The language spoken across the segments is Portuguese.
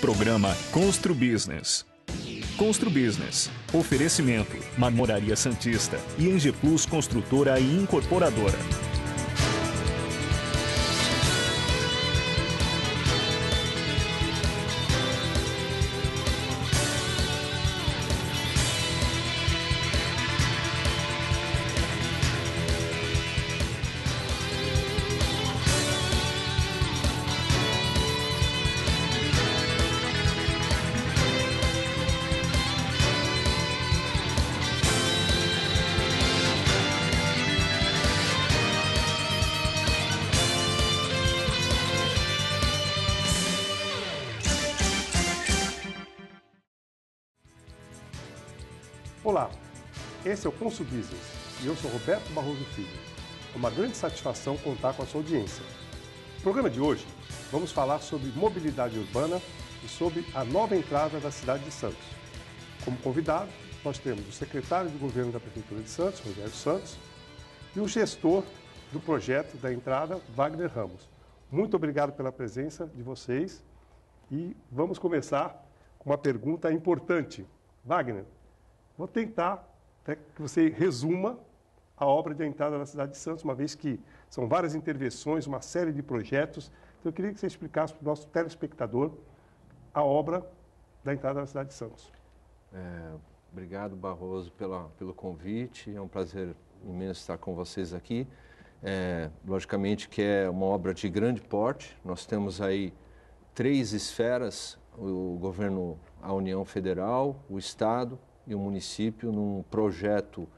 Programa Constru Business. Constru Business. Oferecimento: Marmoraria Santista e Engeplus Construtora e Incorporadora. Curso Business e eu sou Roberto Barroso Filho. É uma grande satisfação contar com a sua audiência. No programa de hoje, vamos falar sobre mobilidade urbana e sobre a nova entrada da cidade de Santos. Como convidado, nós temos o secretário de governo da Prefeitura de Santos, Rogério Santos, e o gestor do projeto da entrada, Wagner Ramos. Muito obrigado pela presença de vocês e vamos começar com uma pergunta importante. Wagner, vou tentar até que você resuma a obra de entrada na cidade de Santos, uma vez que são várias intervenções, uma série de projetos. Então, eu queria que você explicasse para o nosso telespectador a obra da entrada na cidade de Santos. É, obrigado, Barroso, pela, pelo convite. É um prazer imenso estar com vocês aqui. É, logicamente que é uma obra de grande porte. Nós temos aí três esferas: o governo, a União Federal, o Estado e o município num projeto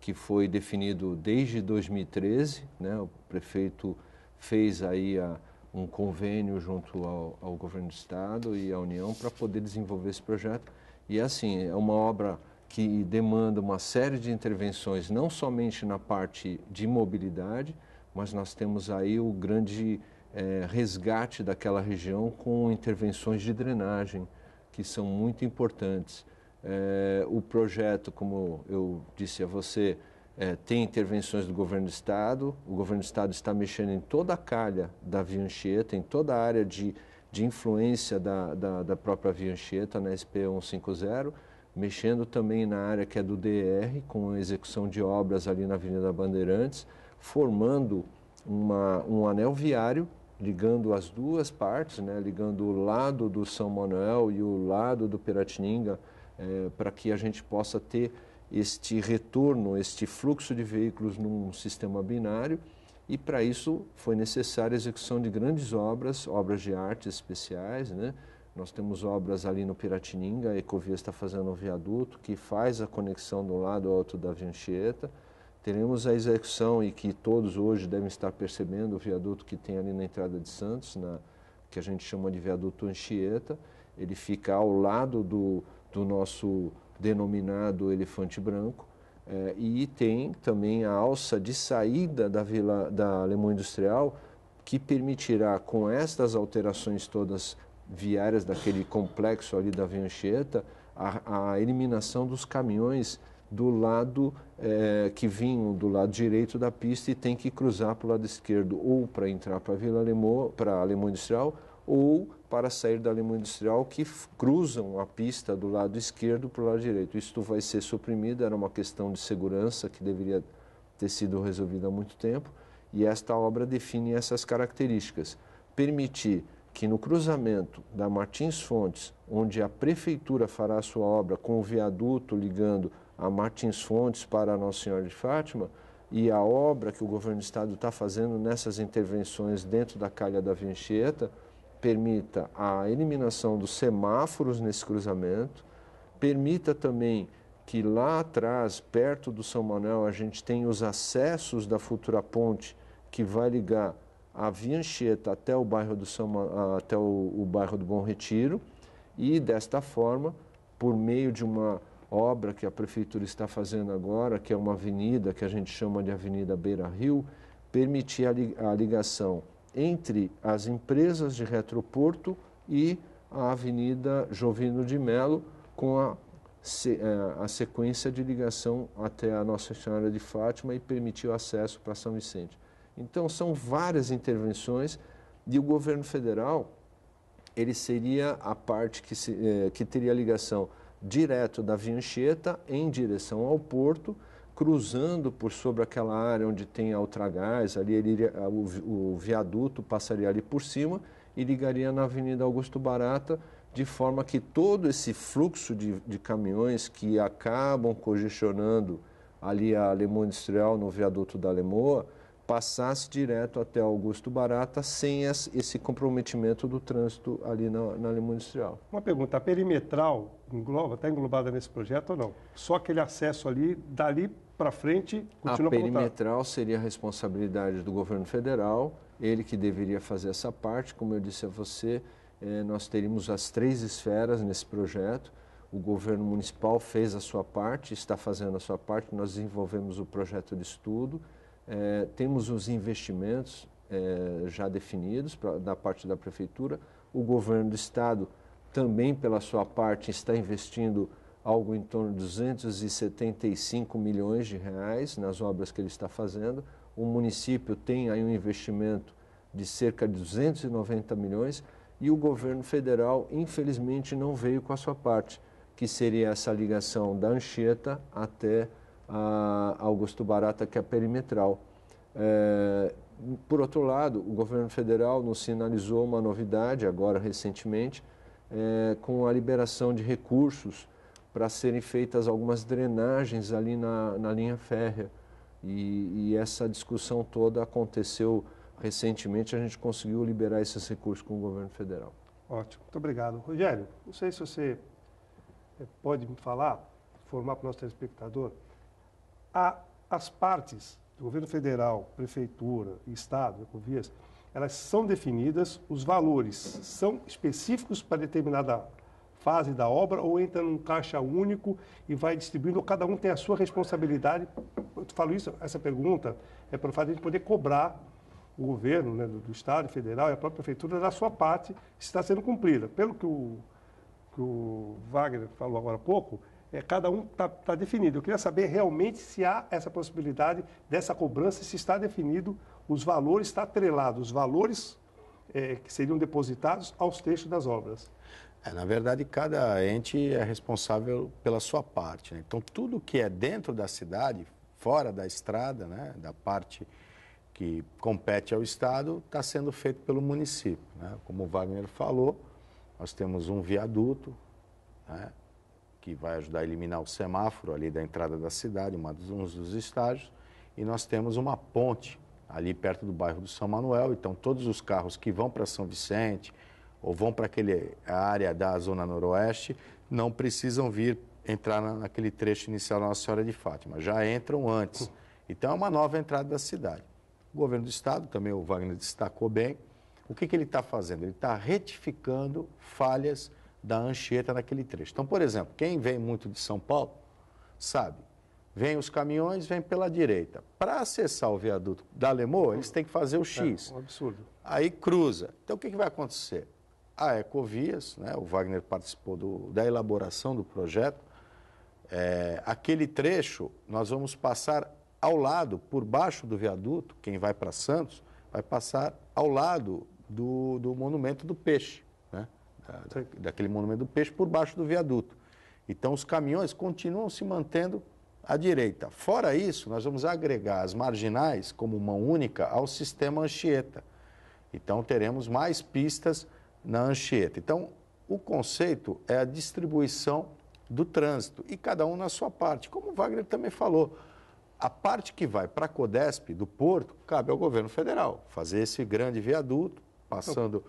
que foi definido desde 2013. Né? O prefeito fez aí a, um convênio junto ao, ao, governo do estado e à União para poder desenvolver esse projeto. E assim, é uma obra que demanda uma série de intervenções, não somente na parte de mobilidade, mas nós temos aí o grande é, resgate daquela região com intervenções de drenagem, que são muito importantes. É, o projeto, como eu disse a você, é, tem intervenções do governo do Estado. O governo do Estado está mexendo em toda a calha da Via Anchieta, em toda a área de, de influência da, da, da própria Via Anchieta, na SP 150, mexendo também na área que é do DR, com a execução de obras ali na Avenida Bandeirantes, formando uma, um anel viário ligando as duas partes, né, ligando o lado do São Manuel e o lado do Piratininga é, para que a gente possa ter este retorno, este fluxo de veículos num sistema binário. E para isso foi necessária a execução de grandes obras, obras de arte especiais. Né? Nós temos obras ali no Piratininga, a Ecovia está fazendo um viaduto que faz a conexão do lado alto da Vincheta. Teremos a execução, e que todos hoje devem estar percebendo, o viaduto que tem ali na entrada de Santos, na, que a gente chama de viaduto Anchieta. Ele fica ao lado do, do nosso denominado elefante branco, é, e tem também a alça de saída da, Vila, da Alemanha Industrial, que permitirá, com estas alterações todas viárias daquele complexo ali da Avenida a, a, eliminação dos caminhões do lado é, que vinham do lado direito da pista e tem que cruzar para o lado esquerdo, ou para entrar para a Vila Alemão, para a Alemão Industrial, ou para sair da lima industrial que cruzam a pista do lado esquerdo para o lado direito. Isto vai ser suprimido, era uma questão de segurança que deveria ter sido resolvida há muito tempo, e esta obra define essas características. Permitir que no cruzamento da Martins Fontes, onde a prefeitura fará a sua obra com o viaduto ligando a Martins Fontes para a Nossa Senhora de Fátima, e a obra que o governo do estado está fazendo nessas intervenções dentro da calha da Vincheta, permita a eliminação dos semáforos nesse cruzamento, permita também que lá atrás, perto do São Manuel, a gente tem os acessos da futura ponte que vai ligar a Via Anchieta até o bairro do São, até o, o bairro do Bom Retiro e desta forma, por meio de uma obra que a prefeitura está fazendo agora, que é uma avenida que a gente chama de Avenida Beira Rio, permitir a, li, a ligação entre as empresas de retroporto e a Avenida Jovino de Melo, com a, é, a sequência de ligação até a Nossa Senhora de Fátima e permitiu acesso para São Vicente. Então, são várias intervenções e o governo federal ele seria a parte que, se, eh, que teria ligação direto da Via em direção ao porto cruzando por sobre aquela área onde tem a Ultragás, ali ele iria, o, o viaduto passaria ali por cima e ligaria na Avenida Augusto Barata, de forma que todo esse fluxo de, de caminhões que acabam congestionando ali a Alemão Industrial, no viaduto da Lemoa, passasse direto até Augusto Barata sem esse comprometimento do trânsito ali na, na Lemoa Industrial. Uma pergunta, a perimetral engloba, está englobada nesse projeto ou não? Só aquele acesso ali, dali para frente continua a perimetral a seria a responsabilidade do governo federal, ele que deveria fazer essa parte. Como eu disse a você, eh, nós teríamos as três esferas nesse projeto. O governo municipal fez a sua parte, está fazendo a sua parte. Nós desenvolvemos o projeto de estudo, eh, temos os investimentos eh, já definidos pra, da parte da prefeitura. O governo do estado também, pela sua parte, está investindo algo em torno de 275 milhões de reais nas obras que ele está fazendo. O município tem aí um investimento de cerca de 290 milhões e o governo federal, infelizmente, não veio com a sua parte, que seria essa ligação da Anchieta até Augusto Barata, que é a perimetral. É, por outro lado, o governo federal nos sinalizou uma novidade, agora recentemente, é, com a liberação de recursos para serem feitas algumas drenagens ali na, na linha férrea. E, e, essa discussão toda aconteceu recentemente, a gente conseguiu liberar esses recursos com o governo federal. Ótimo, muito obrigado. Rogério, não sei se você eh, pode me falar, informar para o nosso telespectador, a, as partes do governo federal, prefeitura, estado, ecovias, né, elas são definidas, os valores são específicos para determinada fase da obra ou entra num caixa único e vai distribuindo, cada um tem a sua responsabilidade? Eu falo isso, essa pergunta é para o fato de a gente poder cobrar o governo né, do, do, Estado, federal e a própria prefeitura da sua parte se está sendo cumprida. Pelo que o, que o Wagner falou agora há pouco, é, cada um está tá definido. Eu queria saber realmente se há essa possibilidade dessa cobrança, se está definido, os valores, está atrelado, os valores é, que seriam depositados aos textos das obras. É, na verdade, cada ente é responsável pela sua parte. Né? Então, tudo que é dentro da cidade, fora da estrada, né, da parte que compete ao Estado, está sendo feito pelo município. Né? Como o Wagner falou, nós temos um viaduto né, que vai ajudar a eliminar o semáforo ali da entrada da cidade, um dos estágios, e nós temos uma ponte ali perto do bairro do São Manuel. Então, todos os carros que vão para São Vicente, ou vão para aquele área da zona noroeste, não precisam vir entrar naquele trecho inicial da Nossa Senhora de Fátima, já entram antes. Então é uma nova entrada da cidade. O governo do estado, também o Wagner destacou bem, o que, que ele está fazendo? Ele está retificando falhas da Anchieta naquele trecho. Então, por exemplo, quem vem muito de São Paulo sabe, vem os caminhões, vem pela direita. Para acessar o viaduto da Lemoa, eles têm que fazer o é, X. É, um absurdo. Aí cruza. Então, o que, que vai acontecer? a Ecovias, né, o Wagner participou do, da elaboração do projeto. É, aquele trecho nós vamos passar ao lado, por baixo do viaduto, quem vai para Santos, vai passar ao lado do, do monumento do peixe, né? Da, daquele monumento do peixe por baixo do viaduto. Então os caminhões continuam se mantendo à direita. Fora isso, nós vamos agregar as marginais como mão única ao sistema Anchieta. Então teremos mais pistas na Anchieta. Então, o conceito é a distribuição do trânsito e cada um na sua parte. Como o Wagner também falou, a parte que vai para a Codesp do Porto cabe ao governo federal fazer esse grande viaduto passando.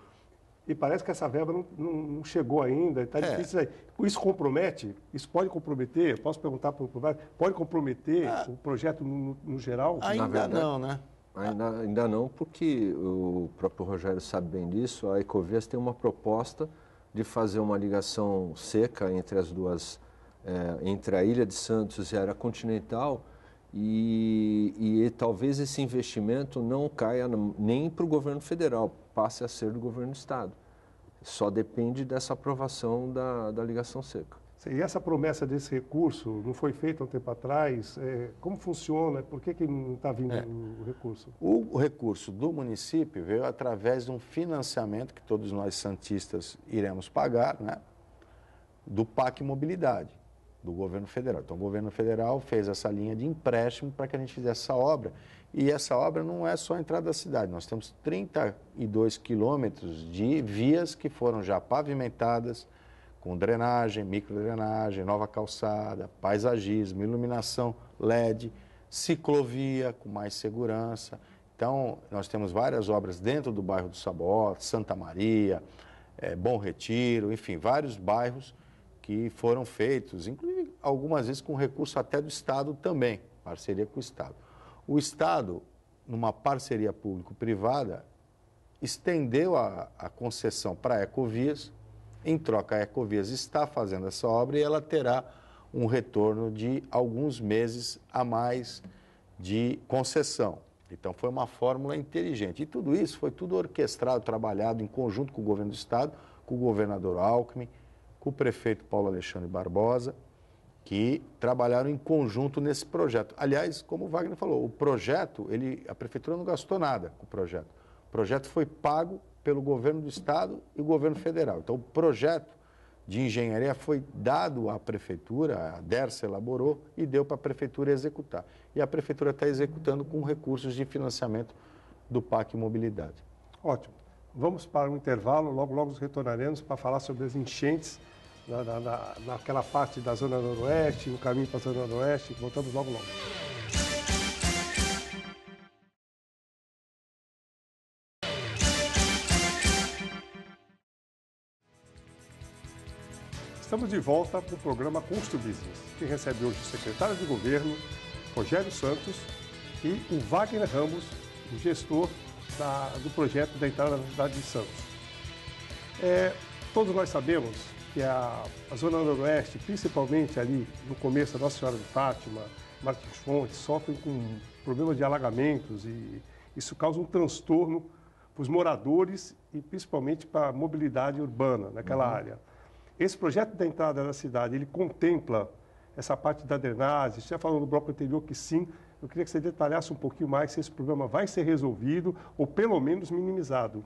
E parece que essa verba não, não chegou ainda, está é. difícil aí. Isso compromete? Isso pode comprometer? Posso perguntar para o Pode comprometer ah, o projeto no, no geral? Ainda não, né? Ainda, ainda não, porque o próprio Rogério sabe bem disso, a Ecovias tem uma proposta de fazer uma ligação seca entre as duas, é, entre a Ilha de Santos e a área continental, e, e, talvez esse investimento não caia nem para o governo federal, passe a ser do governo do estado. Só depende dessa aprovação da, da ligação seca. E essa promessa desse recurso não foi feita há um tempo atrás? É, como funciona? Por que, que não está vindo é. o recurso? O recurso do município veio através de um financiamento que todos nós santistas iremos pagar, né? do PAC Mobilidade, do governo federal. Então, o governo federal fez essa linha de empréstimo para que a gente fizesse essa obra. E essa obra não é só a entrada da cidade, nós temos 32 quilômetros de vias que foram já pavimentadas, com drenagem, microdrenagem, nova calçada, paisagismo, iluminação LED, ciclovia com mais segurança. Então, nós temos várias obras dentro do bairro do Sabó, Santa Maria, é, Bom Retiro, enfim, vários bairros que foram feitos, inclusive algumas vezes com recurso até do Estado também, parceria com o Estado. O Estado, numa parceria público-privada, estendeu a, a concessão para Ecovias, em troca, a Ecovias está fazendo essa obra e ela terá um retorno de alguns meses a mais de concessão. Então, foi uma fórmula inteligente. E tudo isso foi tudo orquestrado, trabalhado em conjunto com o governo do Estado, com o governador Alckmin, com o prefeito Paulo Alexandre Barbosa, que trabalharam em conjunto nesse projeto. Aliás, como o Wagner falou, o projeto, ele, a prefeitura não gastou nada com o projeto. O projeto foi pago pelo governo do estado e o governo federal. Então, o projeto de engenharia foi dado à prefeitura, a DERSA elaborou e deu para a prefeitura executar. E a prefeitura está executando com recursos de financiamento do PAC Mobilidade. Ótimo. Vamos para um intervalo, logo, logo nos retornaremos para falar sobre as enchentes na, na, naquela parte da Zona Noroeste, o caminho para a Zona Noroeste. Voltamos logo, logo. Estamos de volta para o programa Custo Business, que recebe hoje o secretário de Governo, Rogério Santos, e o Wagner Ramos, o gestor da, do projeto da entrada na cidade de Santos. É, todos nós sabemos que a, a, Zona Noroeste, principalmente ali no começo da Nossa Senhora de Fátima, Martins Fontes, sofrem com problemas de alagamentos e isso causa um transtorno para os moradores e principalmente para a mobilidade urbana naquela uhum. área. Esse projeto da entrada da cidade, ele contempla essa parte da drenagem, você já falou no bloco anterior que sim, eu queria que você detalhasse um pouquinho mais se esse problema vai ser resolvido ou pelo menos minimizado.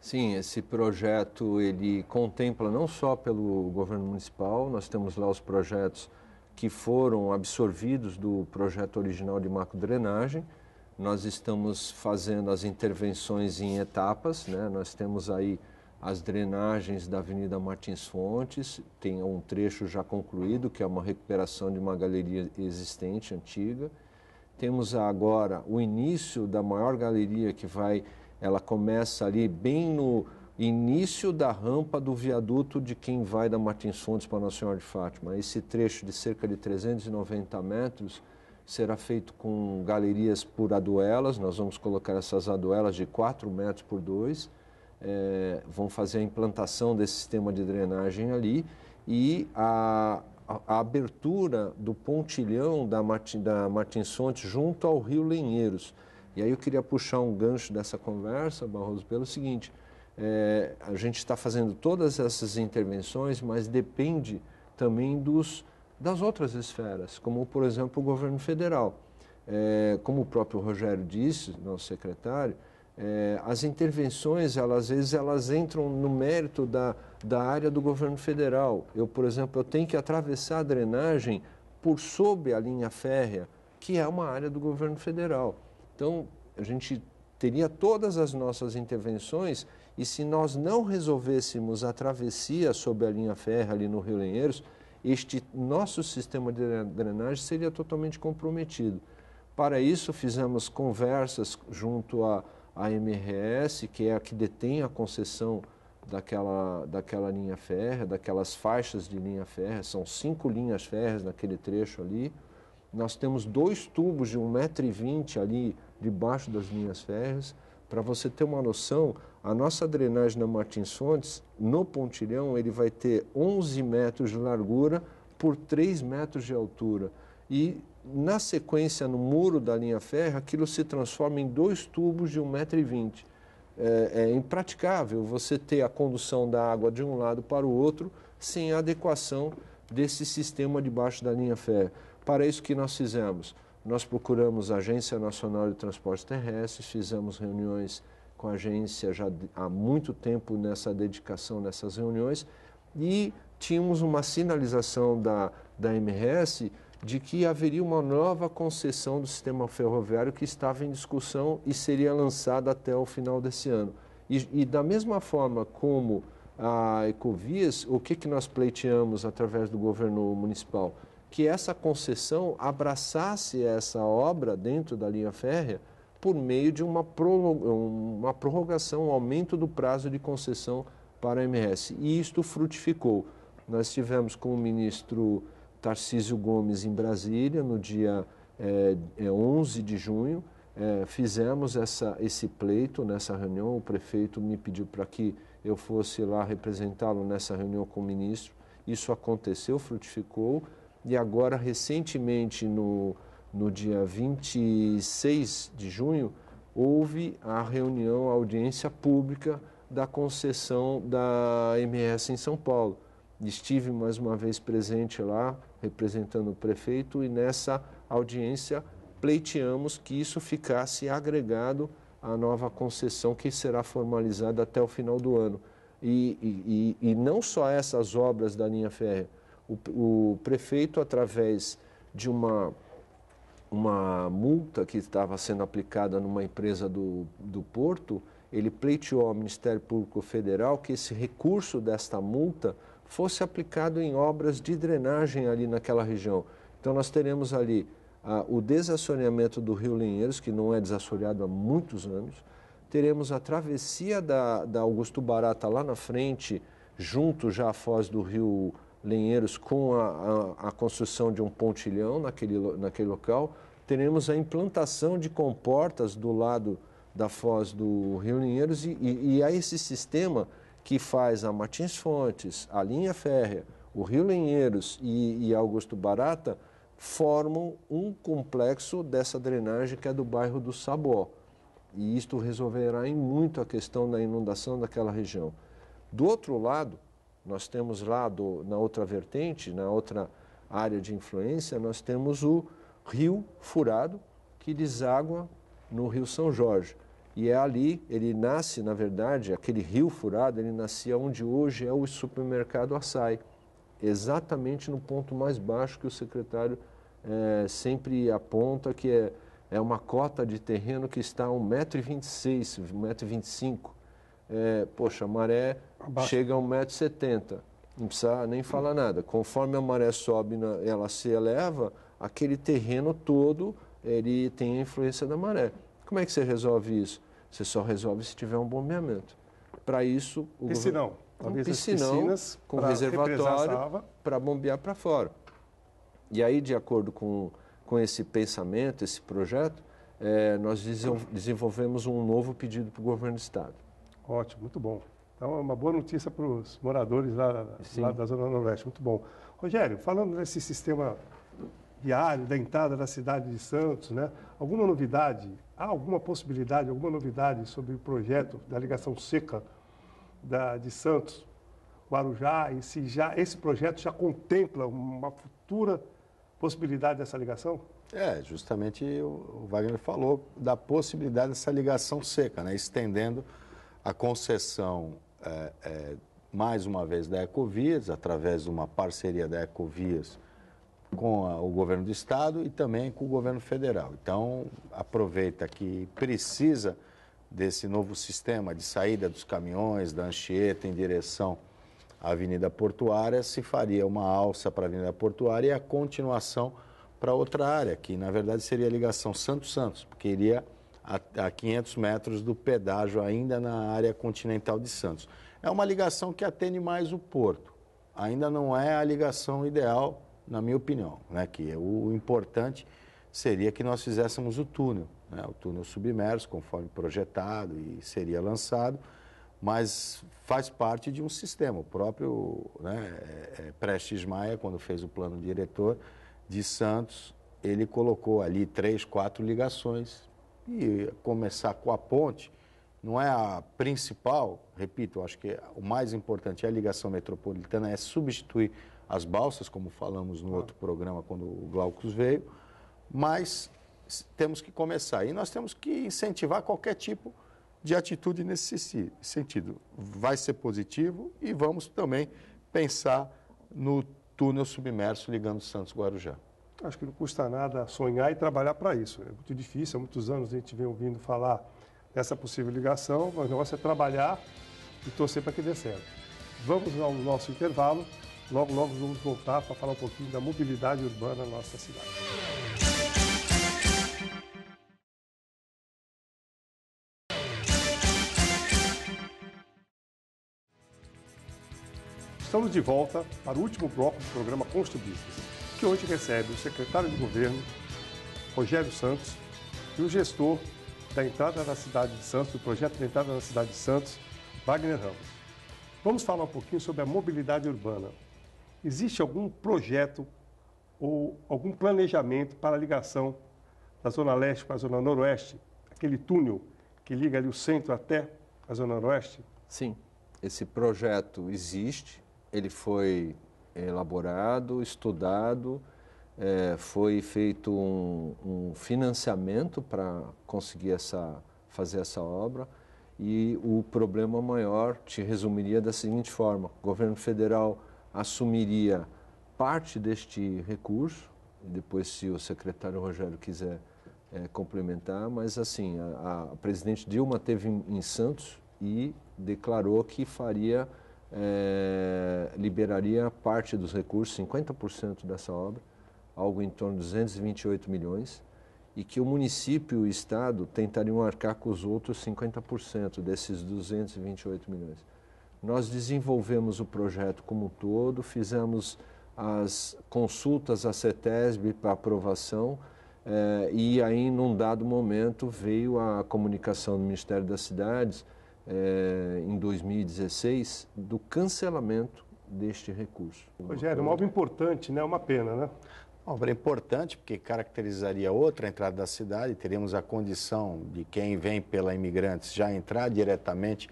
Sim, esse projeto ele contempla não só pelo governo municipal, nós temos lá os projetos que foram absorvidos do projeto original de drenagem. Nós estamos fazendo as intervenções em etapas, né? Nós temos aí as drenagens da Avenida Martins Fontes, tem um trecho já concluído, que é uma recuperação de uma galeria existente, antiga. Temos agora o início da maior galeria que vai, ela começa ali bem no início da rampa do viaduto de quem vai da Martins Fontes para Nossa Senhora de Fátima. Esse trecho de cerca de 390 metros será feito com galerias por aduelas, nós vamos colocar essas aduelas de 4 metros por 2 é, vão fazer a implantação desse sistema de drenagem ali e a, a, a abertura do pontilhão da, Martin, da junto ao rio Lenheiros. E aí eu queria puxar um gancho dessa conversa, Barroso, pelo seguinte: é, a gente está fazendo todas essas intervenções, mas depende também dos, das outras esferas, como por exemplo o governo federal. É, como o próprio Rogério disse, nosso secretário, é, as intervenções, elas, às vezes, elas entram no mérito da, da área do governo federal. Eu, por exemplo, eu tenho que atravessar a drenagem por sobre a linha férrea, que é uma área do governo federal. Então, a gente teria todas as nossas intervenções e se nós não resolvêssemos a travessia sobre a linha férrea ali no Rio Lenheiros, este nosso sistema de drenagem seria totalmente comprometido. Para isso, fizemos conversas junto a a MRS, que é a que detém a concessão daquela, daquela linha férrea, daquelas faixas de linha férrea, são cinco linhas férreas naquele trecho ali. Nós temos dois tubos de 1,20m ali debaixo das linhas férreas. Para você ter uma noção, a nossa drenagem na Martins Fontes, no pontilhão, ele vai ter 11 metros de largura por 3 metros de altura e na sequência no muro da linha férrea aquilo se transforma em dois tubos de 1,20m. É, é impraticável você ter a condução da água de um lado para o outro sem a adequação desse sistema debaixo da linha férrea. Para isso que nós fizemos? Nós procuramos a Agência Nacional de Transportes Terrestres, fizemos reuniões com a agência já há muito tempo nessa dedicação, nessas reuniões, e tínhamos uma sinalização da, da MRS de que haveria uma nova concessão do sistema ferroviário que estava em discussão e seria lançada até o final desse ano. E, e da mesma forma como a Ecovias, o que, que nós pleiteamos através do governo municipal? Que essa concessão abraçasse essa obra dentro da linha férrea por meio de uma, uma prorrogação, um aumento do prazo de concessão para a MS. E isto frutificou. Nós tivemos com o ministro Tarcísio Gomes em Brasília, no dia eh, é, 11 de junho. É, fizemos essa, esse pleito nessa reunião. O prefeito me pediu para que eu fosse lá representá-lo nessa reunião com o ministro. Isso aconteceu, frutificou. E agora, recentemente, no, no dia 26 de junho, houve a reunião, a audiência pública da concessão da MS em São Paulo. Estive mais uma vez presente lá, representando o prefeito, e nessa audiência pleiteamos que isso ficasse agregado à nova concessão que será formalizada até o final do ano. E, e, e não só essas obras da linha férrea. O, o prefeito, através de uma, uma multa que estava sendo aplicada numa empresa do, do Porto, ele pleiteou ao Ministério Público Federal que esse recurso desta multa fosse aplicado em obras de drenagem ali naquela região. Então nós teremos ali ah, o desassoreamento do Rio Linheiros, que não é desassoreado há muitos anos, teremos a travessia da, da Augusto Barata lá na frente, junto já à foz do Rio Linheiros com a, a, a construção de um pontilhão naquele, naquele local, teremos a implantação de comportas do lado da foz do Rio Linheiros e, e, e a esse sistema que faz a Martins Fontes, a Linha Férrea, o Rio Lenheiros e, e Augusto Barata, formam um complexo dessa drenagem que é do bairro do Sabó. E isto resolverá em muito a questão da inundação daquela região. Do outro lado, nós temos lá do, na outra vertente, na outra área de influência, nós temos o rio furado que deságua no rio São Jorge. E é ali, ele nasce, na verdade, aquele rio furado, ele nascia onde hoje é o supermercado Açaí, exatamente no ponto mais baixo que o secretário é, sempre aponta, que é, é uma cota de terreno que está a 1,26m, 1,25m. É, poxa, a maré Abaixo. chega a 1,70m, não precisa nem falar nada. Conforme a maré sobe, ela se eleva, aquele terreno todo ele tem a influência da maré. Como é que você resolve isso? Você só resolve se tiver um bombeamento. Para isso, o piscinão. Talvez um piscinão com reservatório para bombear para fora. E aí, de acordo com, com esse pensamento, esse projeto, é, nós desenvolvemos um novo pedido para o governo do estado. Ótimo, muito bom. Então, é uma boa notícia para os moradores lá, lá, da Zona Noroeste. Muito bom. Rogério, falando desse sistema diário da entrada da cidade de Santos, né? Alguma novidade? Há alguma possibilidade, alguma novidade sobre o projeto da ligação seca da, de Santos, Guarujá, e se já esse projeto já contempla uma futura possibilidade dessa ligação? É, justamente o, o Wagner falou da possibilidade dessa ligação seca, né? estendendo a concessão, é, é, mais uma vez, da Ecovias, através de uma parceria da Ecovias com o governo do estado e também com o governo federal. Então, aproveita que precisa desse novo sistema de saída dos caminhões da Anchieta em direção à Avenida Portuária, se faria uma alça para a Avenida Portuária e a continuação para outra área, que na verdade seria a ligação Santos-Santos, porque iria a, a 500 metros do pedágio ainda na área continental de Santos. É uma ligação que atende mais o porto. Ainda não é a ligação ideal na minha opinião, né? que é o importante seria que nós fizéssemos o túnel, né? o túnel submerso, conforme projetado e seria lançado, mas faz parte de um sistema. O próprio né, é, é, Prestes Maia, quando fez o plano diretor de Santos, ele colocou ali três, quatro ligações e começar com a ponte, não é a principal, repito, acho que o mais importante é a ligação metropolitana, é substituir as balsas, como falamos no ah. outro programa quando o Glaucus veio, mas temos que começar. E nós temos que incentivar qualquer tipo de atitude nesse sentido. Vai ser positivo e vamos também pensar no túnel submerso ligando Santos-Guarujá. Acho que não custa nada sonhar e trabalhar para isso. É muito difícil, há muitos anos a gente vem ouvindo falar dessa possível ligação, mas o negócio é trabalhar e torcer para que dê certo. Vamos ao nosso intervalo Logo, logo vamos voltar para falar um pouquinho da mobilidade urbana na nossa cidade. Estamos de volta para o último bloco do programa Consta Business, que hoje recebe o secretário de governo, Rogério Santos, e o gestor da entrada na cidade de Santos, do projeto da entrada na cidade de Santos, Wagner Ramos. Vamos falar um pouquinho sobre a mobilidade urbana, Existe algum projeto ou algum planejamento para a ligação da Zona Leste para a Zona Noroeste? Aquele túnel que liga ali o centro até a Zona Noroeste? Sim, esse projeto existe, ele foi elaborado, estudado, é, foi feito um, um financiamento para conseguir essa, fazer essa obra. E o problema maior te resumiria da seguinte forma: o governo federal assumiria parte deste recurso, depois se o secretário Rogério quiser é, complementar, mas assim, a, a, presidente Dilma teve em, em Santos e declarou que faria, é, liberaria parte dos recursos, 50% dessa obra, algo em torno de 228 milhões, e que o município e o Estado tentariam arcar com os outros 50% desses 228 milhões. Nós desenvolvemos o projeto como um todo, fizemos as consultas à CETESB para aprovação eh, e aí, num dado momento, veio a comunicação do Ministério das Cidades, eh, em 2016, do cancelamento deste recurso. Rogério, uma obra importante, né? Uma pena, né? Obra importante, porque caracterizaria outra entrada da cidade, teríamos a condição de quem vem pela imigrantes já entrar diretamente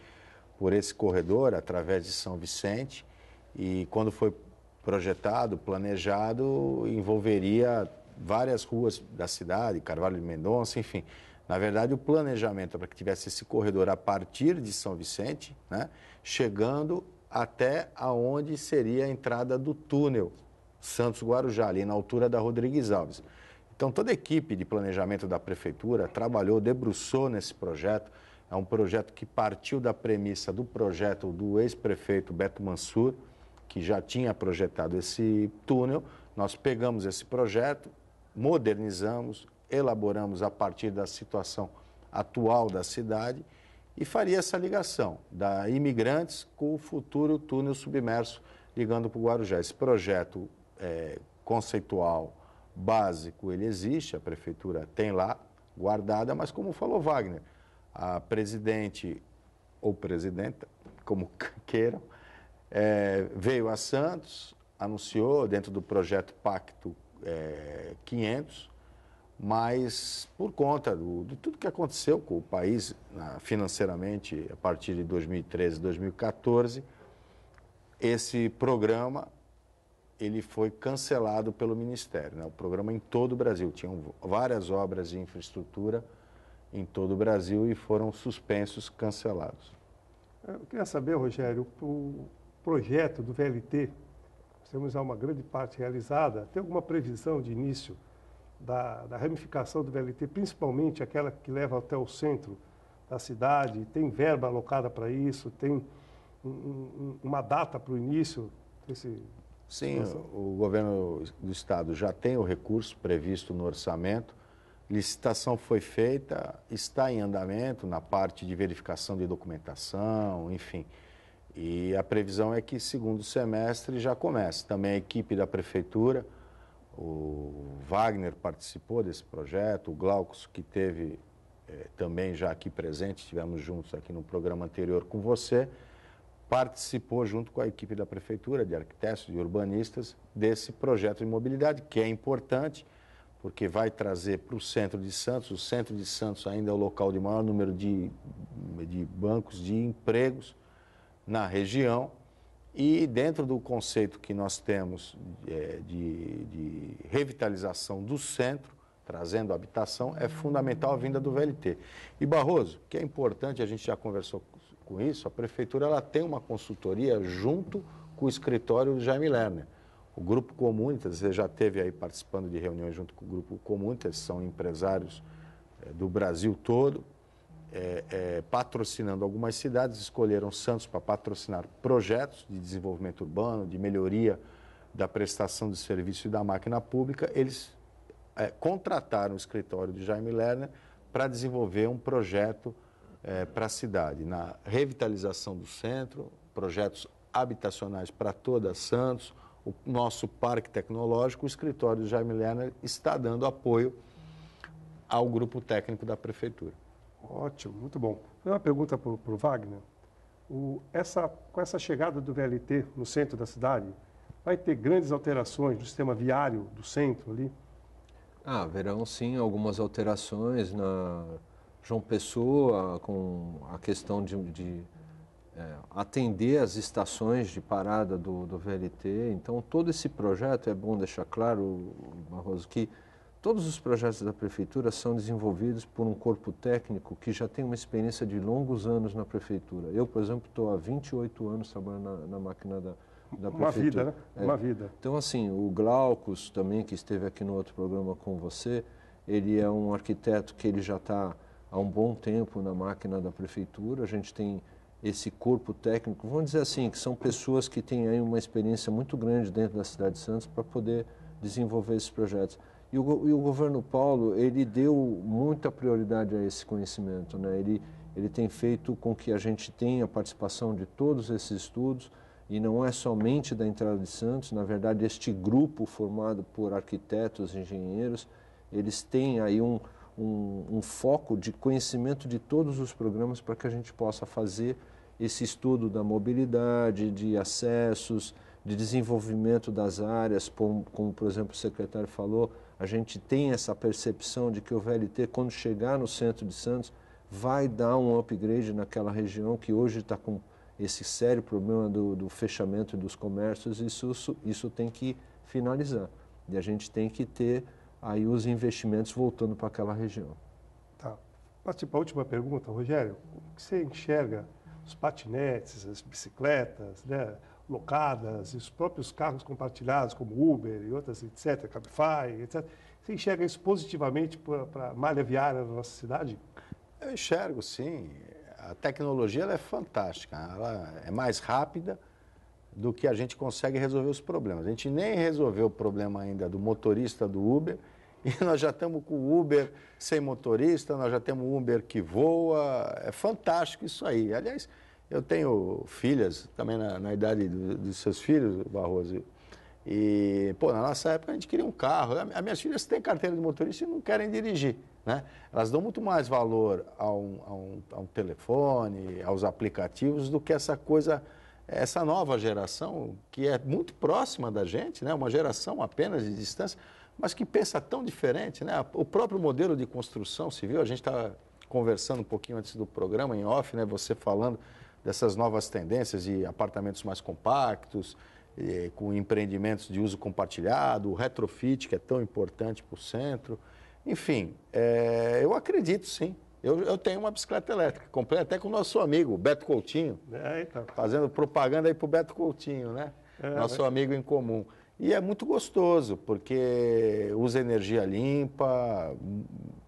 por esse corredor através de São Vicente e quando foi projetado, planejado, envolveria várias ruas da cidade, Carvalho de Mendonça, enfim. Na verdade, o planejamento para que tivesse esse corredor a partir de São Vicente, né, chegando até aonde seria a entrada do túnel Santos Guarujá, ali na altura da Rodrigues Alves. Então, toda a equipe de planejamento da prefeitura trabalhou, debruçou nesse projeto, é um projeto que partiu da premissa do projeto do ex-prefeito Beto Mansur, que já tinha projetado esse túnel. Nós pegamos esse projeto, modernizamos, elaboramos a partir da situação atual da cidade e faria essa ligação da Imigrantes com o futuro túnel submerso ligando para o Guarujá. Esse projeto é, conceitual básico, ele existe, a prefeitura tem lá guardada, mas como falou Wagner, a presidente ou presidenta, como queiram, é, veio a Santos, anunciou dentro do projeto Pacto é, 500, mas por conta do, de tudo que aconteceu com o país financeiramente a partir de 2013, 2014, esse programa ele foi cancelado pelo Ministério, né? o programa em todo o Brasil. Tinham várias obras de infraestrutura em todo o Brasil e foram suspensos, cancelados. Eu queria saber, Rogério, o projeto do VLT, temos já uma grande parte realizada, tem alguma previsão de início da, da ramificação do VLT, principalmente aquela que leva até o centro da cidade? Tem verba alocada para isso? Tem um, um, uma data para o início desse... Sim, o governo do estado já tem o recurso previsto no orçamento, licitação foi feita, está em andamento na parte de verificação de documentação, enfim. E a previsão é que segundo semestre já comece. Também a equipe da prefeitura, o Wagner participou desse projeto, o Glaucus que teve eh, também já aqui presente, estivemos juntos aqui no programa anterior com você, participou junto com a equipe da prefeitura, de arquitetos, de urbanistas, desse projeto de mobilidade, que é importante porque vai trazer para o centro de Santos, o centro de Santos ainda é o local de maior número de, de bancos, de empregos na região. E dentro do conceito que nós temos de, é, de, de revitalização do centro, trazendo habitação, é fundamental a vinda do VLT. E Barroso, que é importante, a gente já conversou com isso, a prefeitura ela tem uma consultoria junto com o escritório do Jaime Lerner. O Grupo Comunitas, você já teve aí participando de reuniões junto com o Grupo Comunitas, são empresários eh, do Brasil todo, é, é, patrocinando algumas cidades, escolheram Santos para patrocinar projetos de desenvolvimento urbano, de melhoria da prestação de serviço e da máquina pública. Eles é, contrataram o escritório de Jaime Lerner para desenvolver um projeto para a cidade, na revitalização do centro, projetos habitacionais para toda Santos, o nosso parque tecnológico, o escritório do Jaime Lerner está dando apoio ao grupo técnico da prefeitura. Ótimo, muito bom. Uma pergunta para o Wagner. essa, com essa chegada do VLT no centro da cidade, vai ter grandes alterações no sistema viário do centro ali? Ah, haverão sim algumas alterações na João Pessoa, com a questão de, de é, atender as estações de parada do, do VLT. Então, todo esse projeto, é bom deixar claro, Barroso, que todos os projetos da Prefeitura são desenvolvidos por um corpo técnico que já tem uma experiência de longos anos na Prefeitura. Eu, por exemplo, estou há 28 anos trabalhando na, na máquina da, da uma Vida, né? Uma é. vida. Então, assim, o Glaucus também, que esteve aqui no outro programa com você, ele é um arquiteto que ele já está há um bom tempo na máquina da Prefeitura. A gente tem esse corpo técnico, vamos dizer assim, que são pessoas que têm aí uma experiência muito grande dentro da cidade de Santos para poder desenvolver esses projetos. E o, e o, governo Paulo, ele deu muita prioridade a esse conhecimento, né? Ele, ele tem feito com que a gente tenha a participação de todos esses estudos e não é somente da entrada de Santos, na verdade este grupo formado por arquitetos, engenheiros, eles têm aí um, um, um foco de conhecimento de todos os programas para que a gente possa fazer esse estudo da mobilidade, de acessos, de desenvolvimento das áreas, como, como, por exemplo o secretário falou, a gente tem essa percepção de que o VLT, quando chegar no centro de Santos, vai dar um upgrade naquela região que hoje está com esse sério problema do, do, fechamento dos comércios, isso, isso tem que finalizar. E a gente tem que ter aí os investimentos voltando para aquela região. Tá. Partir para a última pergunta, Rogério. O que você enxerga os patinetes, as bicicletas, né, locadas, os próprios carros compartilhados como Uber e outras, etc., Cabify, etc. Você enxerga isso positivamente para a malha viária da nossa cidade? Eu enxergo, sim. A tecnologia é fantástica. Ela é mais rápida, do que a gente consegue resolver os problemas. A gente nem resolveu o problema ainda do motorista do Uber e nós já estamos com o Uber sem motorista, nós já temos o Uber que voa. É fantástico isso aí. Aliás, eu tenho filhas também na, na idade dos seus filhos, Barroso. E, pô, na nossa época a gente queria um carro. As minhas filhas têm carteira de motorista e não querem dirigir, né? Elas dão muito mais valor a um, a um, a um telefone, aos aplicativos, do que essa coisa essa nova geração, que é muito próxima da gente, né? uma geração apenas de distância, mas que pensa tão diferente. Né? O próprio modelo de construção civil, a gente está conversando um pouquinho antes do programa, em off, né? você falando dessas novas tendências de apartamentos mais compactos, com empreendimentos de uso compartilhado, o retrofit, que é tão importante para o centro. Enfim, é, eu acredito sim eu, eu tenho uma bicicleta elétrica, comprei até com o nosso amigo, Beto Coutinho. É, então. Fazendo propaganda aí pro Beto Coutinho, né? É, né? nosso amigo em comum. E é muito gostoso, porque usa energia limpa,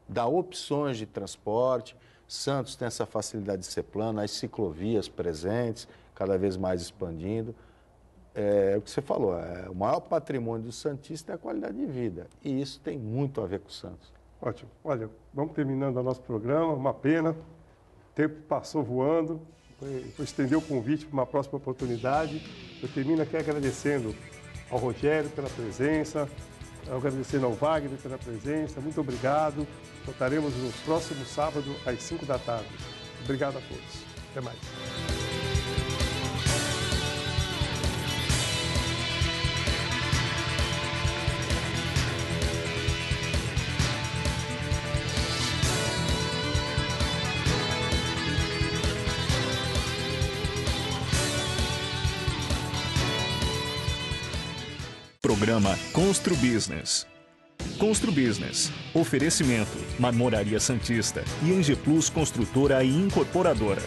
dá opções de transporte. Santos tem essa facilidade de ser plano, as ciclovias presentes, cada vez mais expandindo. É, é o que você falou, é, o maior patrimônio do Santista é a qualidade de vida. E isso tem muito a ver com o Santos. Ótimo. Olha, vamos terminando o nosso programa. Uma pena. O tempo passou voando. Vou estender o convite para uma próxima oportunidade. Eu termino aqui agradecendo ao Rogério pela presença, agradecendo ao Wagner pela presença. Muito obrigado. Voltaremos no próximo sábado, às 5 da tarde. Obrigado a todos. Até mais. programa Constru Business. Constru Business. Oferecimento: Marmoraria Santista e Plus Construtora e Incorporadora.